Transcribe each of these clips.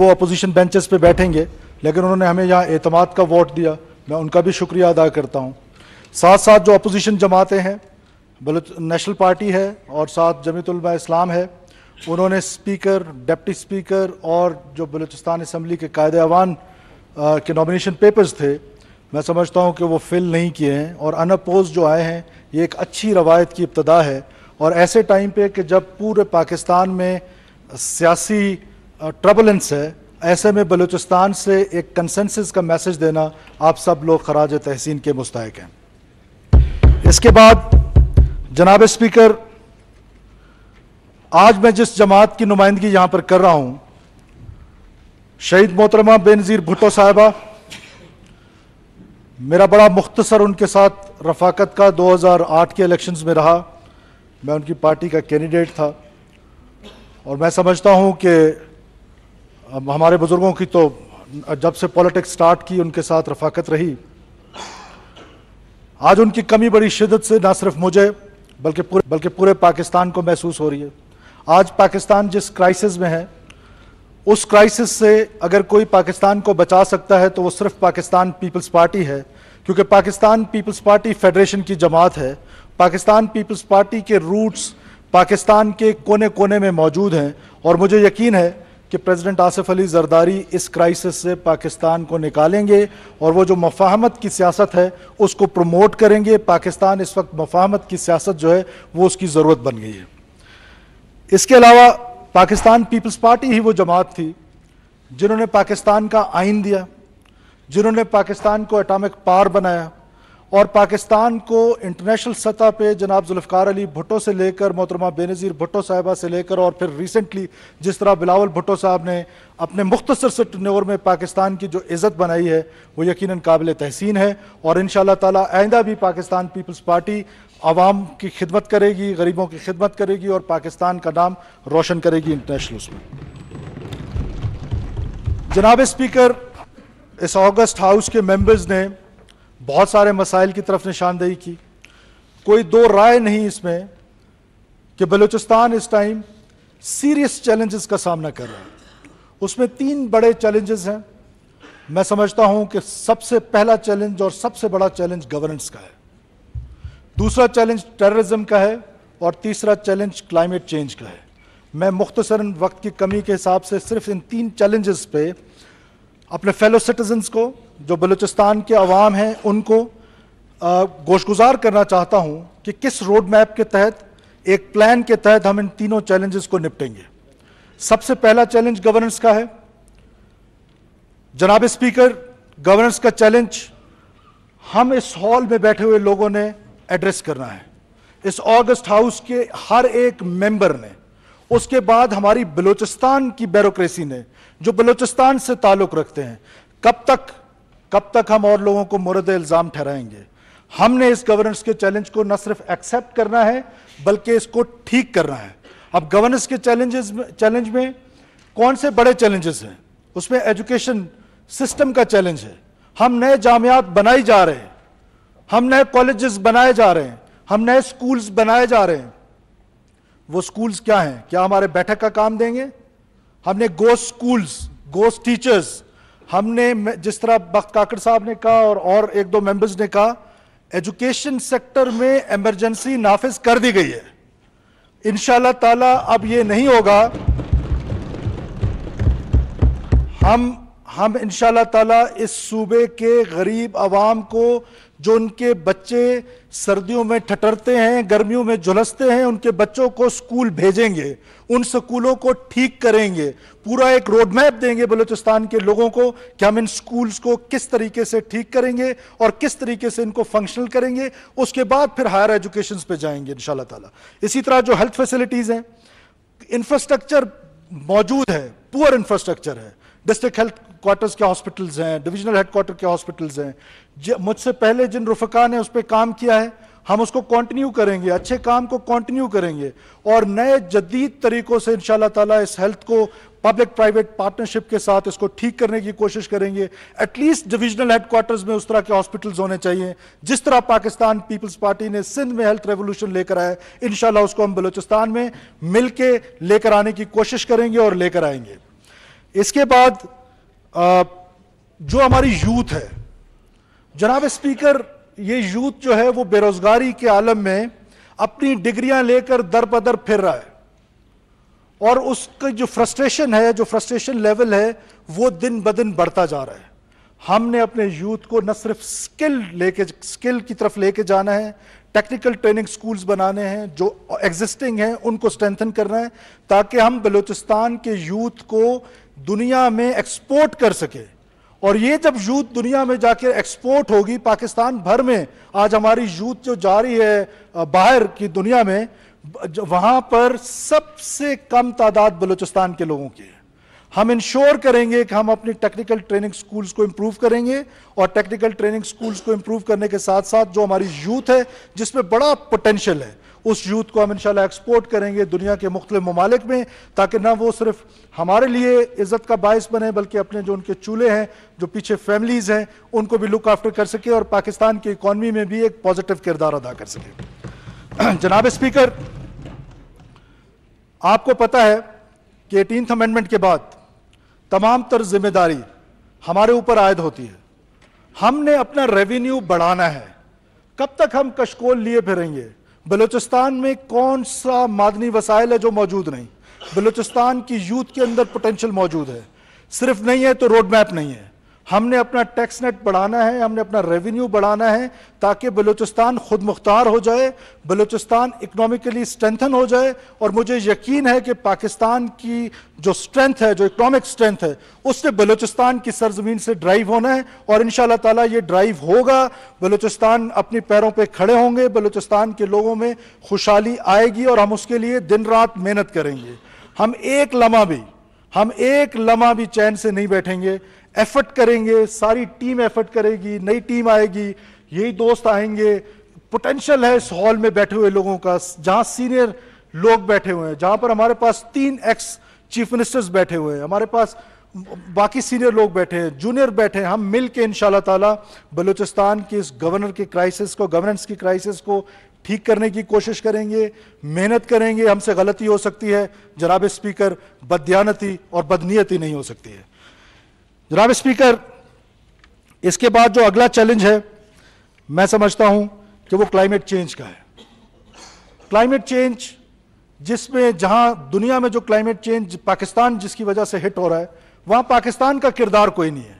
वो opposition benches पे बैठेंगे लेकिन उन्होंने हमें यहाँ एतमाद का वोट दिया मैं उनका भी शुक्रिया अदा करता हूँ साथ साथ जो अपोजिशन जमातें हैं बलोच नेशनल पार्टी है और साथ जमीतलमा इस्लाम है उन्होंने स्पीकर डिप्टी स्पीकर और जो बलूचिस्तान इसम्बली के कायद अवान के नॉमिनेशन पेपर्स थे मैं समझता हूँ कि वो फिल नहीं किए हैं और अनपोज जो आए हैं ये एक अच्छी रवायत की इब्तदा है और ऐसे टाइम पे कि जब पूरे पाकिस्तान में सियासी ट्रबलेंस है ऐसे में बलूचिस्तान से एक कंसेंसस का मैसेज देना आप सब लोग खराज तहसीन के मुस्तक हैं इसके बाद जनाब स्पीकर आज मैं जिस जमात की नुमाइंदगी यहाँ पर कर रहा हूँ शहीद मोहतरमा बेनज़ीर भुट्टो साहबा मेरा बड़ा मुख्तसर उनके साथ रफाकत का 2008 के इलेक्शंस में रहा मैं उनकी पार्टी का कैंडिडेट था और मैं समझता हूँ कि हमारे बुज़ुर्गों की तो जब से पॉलिटिक्स स्टार्ट की उनके साथ रफाकत रही आज उनकी कमी बड़ी शिदत से ना सिर्फ मुझे बल्कि पूरे बल्कि पूरे पाकिस्तान को महसूस हो रही है आज पाकिस्तान जिस क्राइसिस में है उस क्राइसिस से अगर कोई पाकिस्तान को बचा सकता है तो वो सिर्फ पाकिस्तान पीपल्स पार्टी है क्योंकि पाकिस्तान पीपल्स पार्टी फेडरेशन की जमात है पाकिस्तान पीपल्स पार्टी के रूट्स पाकिस्तान के कोने कोने में मौजूद हैं और मुझे यकीन है कि प्रेसिडेंट आसिफ अली जरदारी इस क्राइसिस से पाकिस्तान को निकालेंगे और वो जो मफाहमत की सियासत है उसको प्रमोट करेंगे पाकिस्तान इस वक्त मफाहमत की सियासत जो है वो उसकी ज़रूरत बन गई है इसके अलावा पाकिस्तान पीपल्स पार्टी ही वो जमात थी जिन्होंने पाकिस्तान का आइन दिया जिन्होंने पाकिस्तान को एटॉमिक पार बनाया और पाकिस्तान को इंटरनेशनल सतह पे जनाब जुल्फ़ार अली भुटो से लेकर मोहतरमा बेनज़ीर भुट्टो साहिबा से लेकर और फिर रिसेंटली जिस तरह बिलावल भुटो साहब ने अपने मुख्तसर से टनोर में पाकिस्तान की जो इज़्ज़त बनाई है वो यकीन काबिल तहसीन है और इन ताला आइंदा भी पाकिस्तान पीपल्स पार्टी आवाम की खिदमत करेगी गरीबों की खिदमत करेगी और पाकिस्तान का नाम रोशन करेगी इंटरनेशनल उसमें जनाब स्पीकर इस ऑगस्ट हाउस के मेम्बर्स ने बहुत सारे मसाइल की तरफ निशानदेही की कोई दो राय नहीं इसमें कि बलूचिस्तान इस टाइम सीरियस चैलेंजेस का सामना कर रहा है उसमें तीन बड़े चैलेंजेस हैं मैं समझता हूं कि सबसे पहला चैलेंज और सबसे बड़ा चैलेंज गवर्नेंस का है दूसरा चैलेंज टेररिज्म का है और तीसरा चैलेंज क्लाइमेट चेंज का है मैं मुख्तसरा वक्त की कमी के हिसाब से सिर्फ इन तीन चैलेंजेस पे अपने फेलो सिटीजन्स को जो बलूचिस्तान के अवाम हैं उनको गोशगुजार करना चाहता हूँ कि किस रोड मैप के तहत एक प्लान के तहत हम इन तीनों चैलेंजेस को निपटेंगे सबसे पहला चैलेंज गवर्नेंस का है जनाब स्पीकर गवर्नेंस का चैलेंज हम इस हॉल में बैठे हुए लोगों ने एड्रेस करना है इस ऑगस्ट हाउस के हर एक मेंबर ने उसके बाद हमारी बलूचिस्तान की ब्यूरोक्रेसी ने जो बलूचिस्तान से ताल्लुक रखते हैं कब तक कब तक हम और लोगों को मुरद इल्ज़ाम ठहराएंगे हमने इस गवर्नेंस के चैलेंज को न सिर्फ एक्सेप्ट करना है बल्कि इसको ठीक करना है अब गवर्नेंस के चैलेंजेस चैलेंज में कौन से बड़े चैलेंजेस हैं उसमें एजुकेशन सिस्टम का चैलेंज है हम नए जामियात बनाई जा रहे हैं हम नए कॉलेजेस बनाए जा रहे हैं हम नए स्कूल्स बनाए जा रहे हैं वो स्कूल्स क्या हैं क्या हमारे बैठक का काम देंगे हमने गोस्ट स्कूल्स गोस्ट टीचर्स हमने जिस तरह बख्त काकड़ साहब ने कहा और और एक दो मेंबर्स ने कहा एजुकेशन सेक्टर में एमरजेंसी नाफिज कर दी गई है इनशाला ताला अब ये नहीं होगा हम हम इनशाला ताला इस सूबे के गरीब आवाम को जो उनके बच्चे सर्दियों में ठटरते हैं गर्मियों में झुलसते हैं उनके बच्चों को स्कूल भेजेंगे उन स्कूलों को ठीक करेंगे पूरा एक रोड मैप देंगे बलूचिस्तान के लोगों को कि हम इन स्कूल्स को किस तरीके से ठीक करेंगे और किस तरीके से इनको फंक्शनल करेंगे उसके बाद फिर हायर एजुकेशन पे जाएंगे इन ताला इसी तरह जो हेल्थ फैसिलिटीज़ हैं इंफ्रास्ट्रक्चर मौजूद है पुअर इंफ्रास्ट्रक्चर है डिस्ट्रिक्ट हेल्थ क्वार्टर्स के हॉस्पिटल्स हैं डिविजनल हेडक्वार्टर के हॉस्पिटल्स हैं मुझसे पहले जिन रुफका ने उस पर काम किया है हम उसको कंटिन्यू करेंगे अच्छे काम को कंटिन्यू करेंगे और नए जदीद तरीकों से इन ताला इस हेल्थ को पब्लिक प्राइवेट पार्टनरशिप के साथ इसको ठीक करने की कोशिश करेंगे एटलीस्ट डिविजनल हेडक्वार्टर्स में उस तरह के हॉस्पिटल्स होने चाहिए जिस तरह पाकिस्तान पीपल्स पार्टी ने सिंध में हेल्थ रेवोल्यूशन लेकर आया इनशाला उसको हम बलूचिस्तान में मिलकर लेकर आने की कोशिश करेंगे और लेकर आएंगे इसके बाद जो हमारी यूथ है जनाब स्पीकर ये यूथ जो है वो बेरोज़गारी के आलम में अपनी डिग्रियां लेकर दर बदर फिर रहा है और उसका जो फ्रस्ट्रेशन है जो फ्रस्ट्रेशन लेवल है वो दिन ब दिन बढ़ता जा रहा है हमने अपने यूथ को न सिर्फ स्किल लेके स्किल की तरफ लेके जाना है टेक्निकल ट्रेनिंग स्कूल्स बनाने हैं जो एग्जिस्टिंग हैं उनको स्ट्रेंथन करना है ताकि हम बलूचिस्तान के यूथ को दुनिया में एक्सपोर्ट कर सके और ये जब यूथ दुनिया में जाकर एक्सपोर्ट होगी पाकिस्तान भर में आज हमारी यूथ जो जा रही है बाहर की दुनिया में वहाँ पर सबसे कम तादाद बलूचिस्तान के लोगों की है हम इंश्योर करेंगे कि हम अपनी टेक्निकल ट्रेनिंग स्कूल्स को इम्प्रूव करेंगे और टेक्निकल ट्रेनिंग स्कूल्स को इम्प्रूव करने के साथ साथ जो हमारी यूथ है जिसमें बड़ा पोटेंशियल है उस यूथ को हम इंशाल्लाह एक्सपोर्ट करेंगे दुनिया के मुख्तलिफ ममालिक में ताकि ना वो सिर्फ हमारे लिए इज़्ज़त का बायस बने बल्कि अपने जो उनके चूल्हे हैं जो पीछे फैमिलीज़ हैं उनको भी लुक आफ्टर कर सके और पाकिस्तान की इकॉनमी में भी एक पॉजिटिव किरदार अदा कर सके जनाब स्पीकर आपको पता है कि एटीनथ अमेंडमेंट के बाद तमाम तर जिम्मेदारी हमारे ऊपर आयद होती है हमने अपना रेवेन्यू बढ़ाना है कब तक हम कशकोल लिए फिरेंगे बलूचिस्तान में कौन सा मादनी वसाइल है जो मौजूद नहीं बलूचिस्तान की यूथ के अंदर पोटेंशियल मौजूद है सिर्फ नहीं है तो रोड मैप नहीं है हमने अपना टैक्स नेट बढ़ाना है हमने अपना रेवेन्यू बढ़ाना है ताकि बलूचिस्तान खुद मुख्तार हो जाए बलूचिस्तान इकनॉमिकली स्ट्रेंथन हो जाए और मुझे यकीन है कि पाकिस्तान की जो स्ट्रेंथ है जो इकनॉमिक स्ट्रेंथ है उससे बलूचिस्तान की सरजमीन से ड्राइव होना है और इन ताला ये ड्राइव होगा बलूचिस्तान अपने पैरों पर पे खड़े होंगे बलूचिस्तान के लोगों में खुशहाली आएगी और हम उसके लिए दिन रात मेहनत करेंगे हम एक लम्हा भी हम एक लम्हा भी चैन से नहीं बैठेंगे एफर्ट करेंगे सारी टीम एफर्ट करेगी नई टीम आएगी यही दोस्त आएंगे पोटेंशियल है इस हॉल में बैठे हुए लोगों का जहां सीनियर लोग बैठे हुए हैं जहां पर हमारे पास तीन एक्स चीफ मिनिस्टर्स बैठे हुए हैं हमारे पास बाकी सीनियर लोग बैठे हैं जूनियर बैठे हैं हम मिल के इन ताला बलूचिस्तान के इस गवर्नर के क्राइसिस को गवर्नेंस की क्राइसिस को ठीक करने की कोशिश करेंगे मेहनत करेंगे हमसे गलती हो सकती है जनाब स्पीकर बदयानती और बदनीयती नहीं हो सकती है जनाब स्पीकर इसके बाद जो अगला चैलेंज है मैं समझता हूं कि वो क्लाइमेट चेंज का है क्लाइमेट चेंज जिसमें जहां दुनिया में जो क्लाइमेट चेंज पाकिस्तान जिसकी वजह से हिट हो रहा है वहां पाकिस्तान का किरदार कोई नहीं है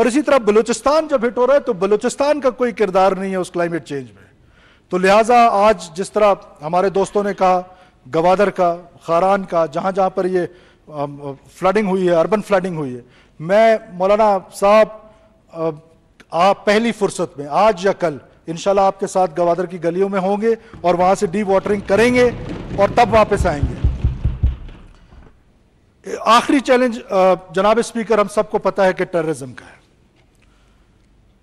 और इसी तरह बलूचिस्तान जब हिट हो रहा है तो बलूचिस्तान का कोई किरदार नहीं है उस क्लाइमेट चेंज में तो लिहाजा आज जिस तरह हमारे दोस्तों ने कहा गवादर का खारान का जहां जहां पर ये फ्लडिंग हुई है अर्बन फ्लडिंग हुई है मैं मौलाना साहब आप पहली फुर्सत में आज या कल इनशाला आपके साथ गवादर की गलियों में होंगे और वहां से डी वाटरिंग करेंगे और तब वापस आएंगे आखिरी चैलेंज जनाब स्पीकर हम सबको पता है कि टेररिज्म का है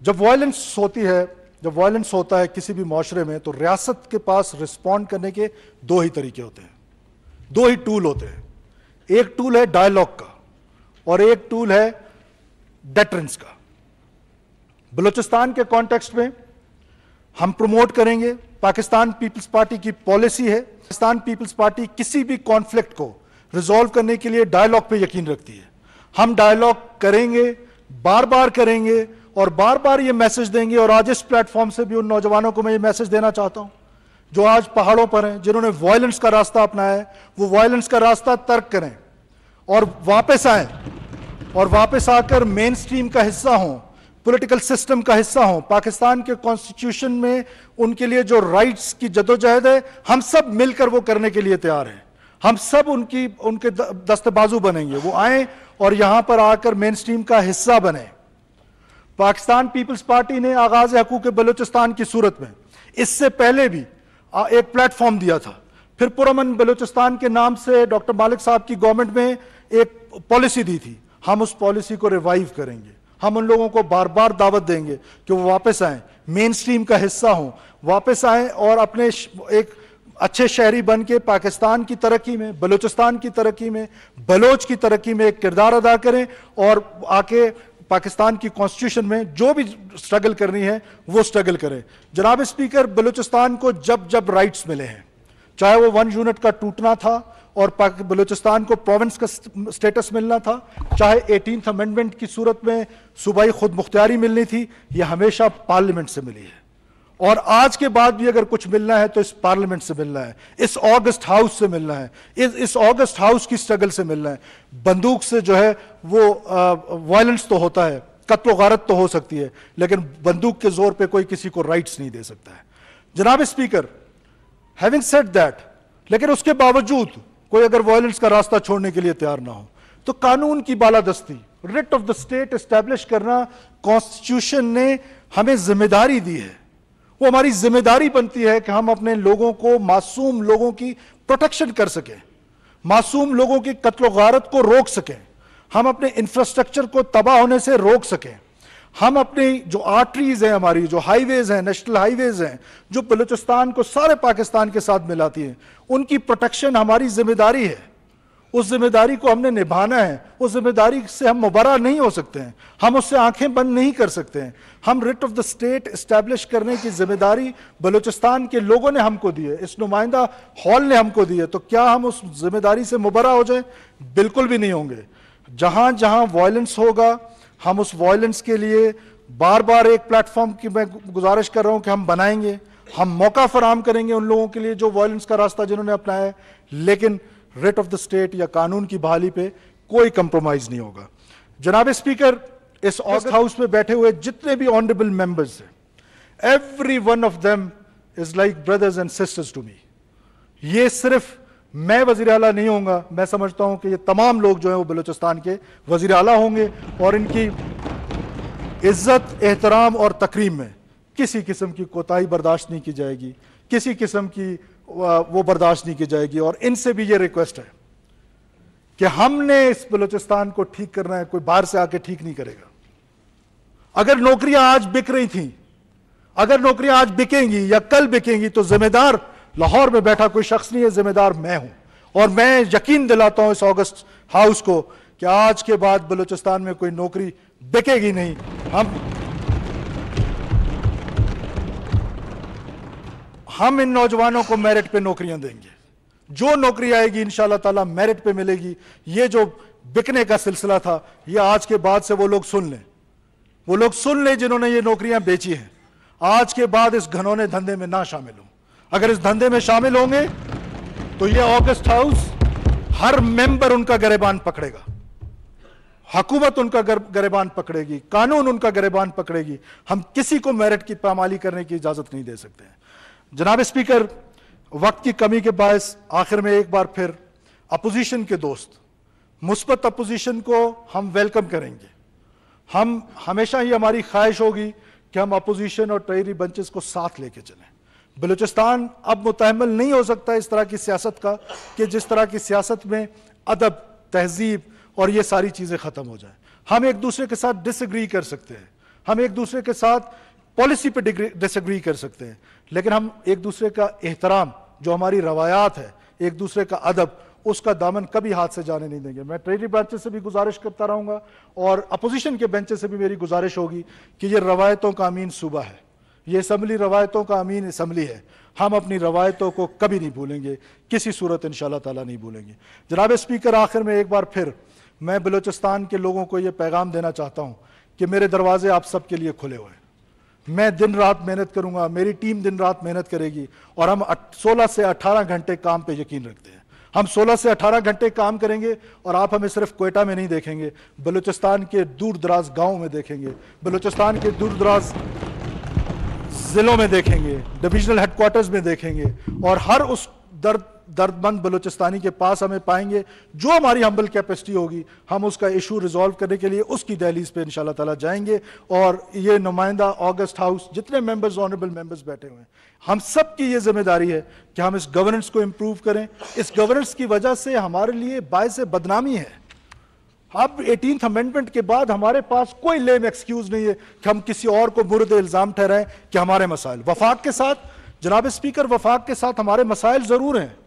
जब वायलेंस होती है जब वायलेंस होता है किसी भी माशरे में तो रियासत के पास रिस्पॉन्ड करने के दो ही तरीके होते हैं दो ही टूल होते हैं एक टूल है डायलॉग का और एक टूल है डेटरेंस का बलूचिस्तान के कॉन्टेक्स्ट में हम प्रमोट करेंगे पाकिस्तान पीपल्स पार्टी की पॉलिसी है पाकिस्तान पीपल्स पार्टी किसी भी कॉन्फ्लिक्ट को रिजॉल्व करने के लिए डायलॉग पे यकीन रखती है हम डायलॉग करेंगे बार बार करेंगे और बार बार ये मैसेज देंगे और आज इस प्लेटफॉर्म से भी उन नौजवानों को मैं ये मैसेज देना चाहता हूं जो आज पहाड़ों पर हैं जिन्होंने वायलेंस का रास्ता अपनाया है वो वायलेंस का रास्ता तर्क करें और वापस आए और वापस आकर मेन स्ट्रीम का हिस्सा हों पॉलिटिकल सिस्टम का हिस्सा हों पाकिस्तान के कॉन्स्टिट्यूशन में उनके लिए जो राइट्स की जदोजहद है हम सब मिलकर वो करने के लिए तैयार हैं हम सब उनकी उनके दस्तबाजू बनेंगे वो आए और यहां पर आकर मेन स्ट्रीम का हिस्सा बने पाकिस्तान पीपल्स पार्टी ने आगाज हकूक बलूचिस्तान की सूरत में इससे पहले भी एक प्लेटफॉर्म दिया था फिर पुरमन बलूचिस्तान के नाम से डॉक्टर मालिक साहब की गवर्नमेंट में एक पॉलिसी दी थी हम उस पॉलिसी को रिवाइव करेंगे हम उन लोगों को बार बार दावत देंगे कि वो वापस आए मेन स्ट्रीम का हिस्सा हों वापस आए और अपने एक अच्छे शहरी बन के पाकिस्तान की तरक्की में बलूचिस्तान की तरक्की में बलोच की तरक्की में एक किरदार अदा करें और आके पाकिस्तान की कॉन्स्टिट्यूशन में जो भी स्ट्रगल करनी है वो स्ट्रगल करें जनाब स्पीकर बलूचिस्तान को जब जब राइट्स मिले हैं चाहे वो वन यूनिट का टूटना था और बलूचिस्तान को प्रोविंस का स्टेटस मिलना था चाहे एटीन अमेंडमेंट की सूरत में सूबाई खुद मुख्तियारी मिलनी थी यह हमेशा पार्लियामेंट से मिली है और आज के बाद भी अगर कुछ मिलना है तो इस पार्लियामेंट से मिलना है इस ऑगस्ट हाउस से मिलना है इस इस ऑगस्ट हाउस की स्ट्रगल से मिलना है बंदूक से जो है वो वायलेंस तो होता है कत्लो गारत तो हो सकती है लेकिन बंदूक के जोर पे कोई किसी को राइट्स नहीं दे सकता है जनाब स्पीकर हैविंग सेट दैट लेकिन उसके बावजूद कोई अगर वायलेंस का रास्ता छोड़ने के लिए तैयार ना हो तो कानून की बालादस्ती writ of the state establish करना कॉन्स्टिट्यूशन ने हमें जिम्मेदारी दी है वो हमारी जिम्मेदारी बनती है कि हम अपने लोगों को मासूम लोगों की प्रोटेक्शन कर सकें मासूम लोगों की कत्लोगारत गारत को रोक सकें हम अपने इंफ्रास्ट्रक्चर को तबाह होने से रोक सकें हम अपने जो आर्टरीज हैं हमारी जो हाईवेज हैं नेशनल हाईवेज हैं जो बलूचिस्तान को सारे पाकिस्तान के साथ मिलाती हैं उनकी प्रोटेक्शन हमारी जिम्मेदारी है उस जिम्मेदारी को हमने निभाना है उस जिम्मेदारी से हम मुबरा नहीं हो सकते हैं हम उससे आंखें बंद नहीं कर सकते हैं हम writ of the state establish करने की जिम्मेदारी बलूचिस्तान के लोगों ने हमको दी है इस नुमाइंदा हॉल ने हमको दी है तो क्या हम उस जिम्मेदारी से मुबरा हो जाए बिल्कुल भी नहीं होंगे जहाँ जहाँ वायलेंस होगा हम उस वॉयलेंस के लिए बार बार एक प्लेटफॉर्म की मैं गुजारिश कर रहा हूं कि हम बनाएंगे हम मौका फराम करेंगे उन लोगों के लिए जो वॉयलेंस का रास्ता जिन्होंने अपनाया है लेकिन रेट ऑफ द स्टेट या कानून की बहाली पे कोई कंप्रोमाइज नहीं होगा जनाब स्पीकर इस ऑस्ट हाउस में बैठे हुए जितने भी ऑनरेबल मेंबर्स हैं every one of them is like brothers and sisters to me ये सिर्फ मैं वजीर अला नहीं होऊंगा मैं समझता हूँ कि ये तमाम लोग जो हैं वो बलूचिस्तान के वजीर अला होंगे और इनकी इज्जत एहतराम और तकरीम में किसी किस्म की कोताही बर्दाश्त नहीं की जाएगी किसी किस्म की वो बर्दाश्त नहीं की जाएगी और इनसे भी ये रिक्वेस्ट है कि हमने इस बलूचिस्तान को ठीक करना है कोई बाहर से आके ठीक नहीं करेगा अगर नौकरियां आज बिक रही थी अगर नौकरियां आज बिकेंगी या कल बिकेंगी तो जिम्मेदार लाहौर में बैठा कोई शख्स नहीं है जिम्मेदार मैं हूं और मैं यकीन दिलाता हूं इस ऑगस्ट हाउस को कि आज के बाद बलूचिस्तान में कोई नौकरी बिकेगी नहीं हम हम इन नौजवानों को मेरिट पे नौकरियां देंगे जो नौकरी आएगी इन ताला मेरिट पे मिलेगी ये जो बिकने का सिलसिला था ये आज के बाद से वो लोग सुन लें वो लोग सुन लें जिन्होंने ये नौकरियां बेची हैं आज के बाद इस घनौने धंधे में ना शामिल हूं अगर इस धंधे में शामिल होंगे तो यह ऑगस्ट हाउस हर मेंबर उनका गरेबान पकड़ेगा हकूमत उनका गर, गरेबान पकड़ेगी कानून उनका गरेबान पकड़ेगी हम किसी को मेरिट की पामाली करने की इजाजत नहीं दे सकते हैं जनाब स्पीकर वक्त की कमी के बायस आखिर में एक बार फिर अपोजिशन के दोस्त मुस्बत अपोजिशन को हम वेलकम करेंगे हम हमेशा ही हमारी ख्वाहिश होगी कि हम अपोजिशन और ट्रेरी बंचेस को साथ लेके चलें बलूचिस्तान अब मुतहमल नहीं हो सकता इस तरह की सियासत का कि जिस तरह की सियासत में अदब तहजीब और ये सारी चीज़ें ख़त्म हो जाए हम एक दूसरे के साथ डिसग्री कर सकते हैं हम एक दूसरे के साथ पॉलिसी पे डिसग्री कर सकते हैं लेकिन हम एक दूसरे का एहतराम जो हमारी रवायात है एक दूसरे का अदब उसका दामन कभी हाथ से जाने नहीं देंगे मैं ट्रेडरी ब्रांचेस से भी गुजारिश करता रहूँगा और अपोजिशन के बेंचेस से भी मेरी गुजारिश होगी कि ये रवायतों का अमीन सूबा है ये इसम्बली रवायतों का अमीन इसम्बली है हम अपनी रवायतों को कभी नहीं भूलेंगे किसी सूरत इन ताला नहीं भूलेंगे जनाब स्पीकर आखिर में एक बार फिर मैं बलूचिस्तान के लोगों को ये पैगाम देना चाहता हूँ कि मेरे दरवाजे आप के लिए खुले हुए हैं मैं दिन रात मेहनत करूंगा मेरी टीम दिन रात मेहनत करेगी और हम 16 से 18 घंटे काम पे यकीन रखते हैं हम 16 से 18 घंटे काम करेंगे और आप हमें सिर्फ कोयटा में नहीं देखेंगे बलूचिस्तान के दूर दराज गाँव में देखेंगे बलूचिस्तान के दूर दराज ज़िलों में देखेंगे डिविजनल हेडक्वार्टर्स में देखेंगे और हर उस दर्द दर्दमंद बलूचिस्तानी के पास हमें पाएंगे जो हमारी हम्बल कैपेसिटी होगी हम उसका इशू रिजॉल्व करने के लिए उसकी दहलीज पे इन ताला जाएंगे और ये नुमाइंदा ऑगस्ट हाउस जितने मेंबर्स ऑनरेबल मेंबर्स बैठे हुए हैं हम सब की ये जिम्मेदारी है कि हम इस गवर्नेंस को इम्प्रूव करें इस गवर्नेंस की वजह से हमारे लिए बाय से बदनामी है अब एटीन अमेंडमेंट के बाद हमारे पास कोई लेम एक्सक्यूज नहीं है कि हम किसी और को मुर्द इल्ज़ाम ठहराएं कि हमारे मसाइल वफाक के साथ जनाब स्पीकर वफाक के साथ हमारे मसाइल ज़रूर हैं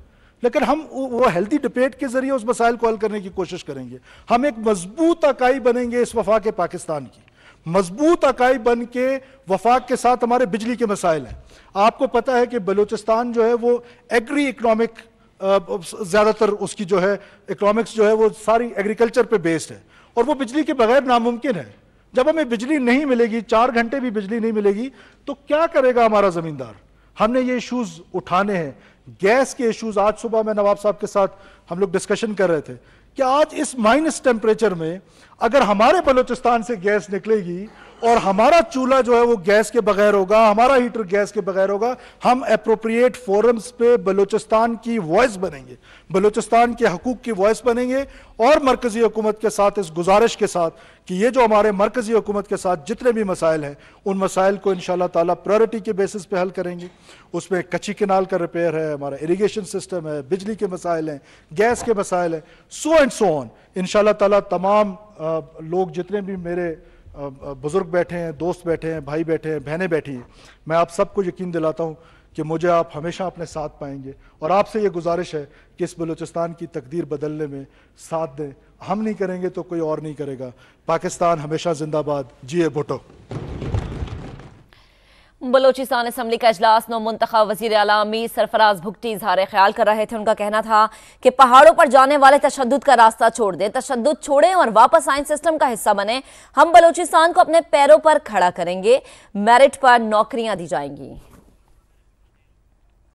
लेकिन हम वो हेल्दी डिबेट के जरिए उस मसाइल को हल करने की कोशिश करेंगे हम एक मजबूत अकाई बनेंगे इस वफाक पाकिस्तान की मजबूत अकाई बन के वफाक के साथ हमारे बिजली के मसाइल हैं आपको पता है कि बलूचिस्तान जो है वो एग्री इकनॉमिक ज़्यादातर उसकी जो है इकोनॉमिक्स जो है वो सारी एग्रीकल्चर पे बेस्ड है और वो बिजली के बगैर नामुमकिन है जब हमें बिजली नहीं मिलेगी चार घंटे भी बिजली नहीं मिलेगी तो क्या करेगा हमारा ज़मींदार हमने ये इशूज़ उठाने हैं गैस के इशूज़ आज सुबह मैं नवाब साहब के साथ हम लोग डिस्कशन कर रहे थे कि आज इस माइनस टेम्परेचर में अगर हमारे बलोचिस्तान से गैस निकलेगी और हमारा चूल्हा जो है वो गैस के बगैर होगा हमारा हीटर गैस के बगैर होगा हम अप्रोप्रिएट फोरम्स पे बलूचिस्तान की वॉइस बनेंगे बलूचिस्तान के हकूक की वॉइस बनेंगे और मरकज़ी हुकूमत के साथ इस गुजारिश के साथ कि ये जो हमारे मरकज़ी हुकूमत के साथ जितने भी मसाइल हैं उन मसाइल को इन ताला प्रायोरिटी के बेसिस पे हल करेंगे उसमें कच्ची किनाल का रिपेयर है हमारा इरीगेशन सिस्टम है बिजली के मसाइल हैं गैस के मसाइल हैं so and so on in ताला तमाम लोग जितने भी मेरे बुज़ुर्ग बैठे हैं दोस्त बैठे हैं भाई बैठे हैं बहनें बैठी हैं मैं आप सबको यकीन दिलाता हूँ कि मुझे आप हमेशा अपने साथ पाएंगे और आपसे ये गुजारिश है कि इस बलूचिस्तान की तकदीर बदलने में साथ दें हम नहीं करेंगे तो कोई और नहीं करेगा पाकिस्तान हमेशा जिंदाबाद जिए भुटो बलोचिस्तान असम्बली का अजलास नौ मुंतब वजीर अलामी सरफराज भुगटी इजहार ख्याल कर रहे थे उनका कहना था कि पहाड़ों पर जाने वाले तशद का रास्ता छोड़ दें तशद छोड़ें और वापस आइन सिस्टम का हिस्सा बने हम बलोचिस्तान को अपने पैरों पर खड़ा करेंगे मेरिट पर नौकरियां दी जाएंगी